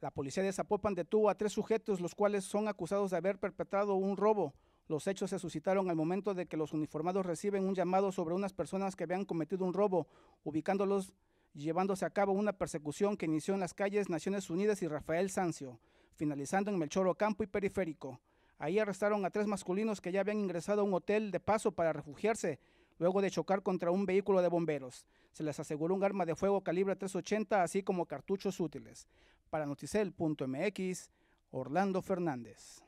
La policía de Zapopan detuvo a tres sujetos, los cuales son acusados de haber perpetrado un robo. Los hechos se suscitaron al momento de que los uniformados reciben un llamado sobre unas personas que habían cometido un robo, ubicándolos llevándose a cabo una persecución que inició en las calles Naciones Unidas y Rafael Sancio, finalizando en Melchor Ocampo y Periférico. Ahí arrestaron a tres masculinos que ya habían ingresado a un hotel de paso para refugiarse, luego de chocar contra un vehículo de bomberos. Se les aseguró un arma de fuego calibre 380, así como cartuchos útiles. Para noticel.mx, Orlando Fernández.